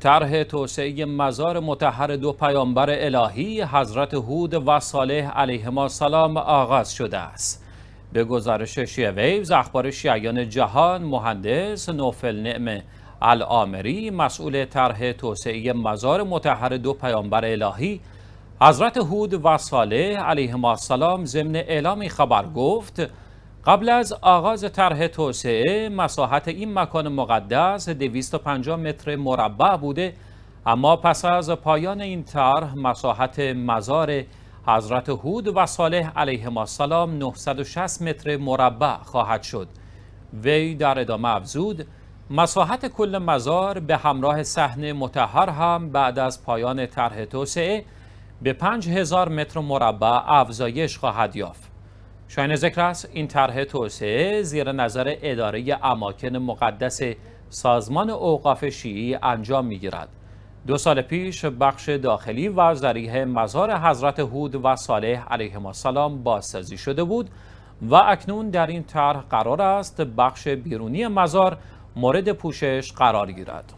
طرح توسعه مزار متحر دو پیامبر الهی حضرت هود و صالح علیهما سلام آغاز شده است به گزارش شیعه ویوز اخبار شیعیان جهان مهندس نوفل نعم العامری مسئول طرح توسعه مزار متحر دو پیامبر الهی حضرت هود و صالح علیهما السلام ضمن اعلامی خبر گفت قبل از آغاز طرح توسعه مساحت این مکان مقدس 250 متر مربع بوده اما پس از پایان این طرح مساحت مزار حضرت هود و صالح علیهم السلام 960 متر مربع خواهد شد وی در ادامه افزود مساحت کل مزار به همراه صحن متحر هم بعد از پایان طرح توسعه به 5000 متر مربع افزایش خواهد یافت شاین ذکر است این طرح توسعه زیر نظر اداره اماکن مقدس سازمان اوقاف شیعی انجام می گیرد. دو سال پیش بخش داخلی و ذریح مزار حضرت هود و صالح علیه السلام بازسازی شده بود و اکنون در این طرح قرار است بخش بیرونی مزار مورد پوشش قرار گیرد.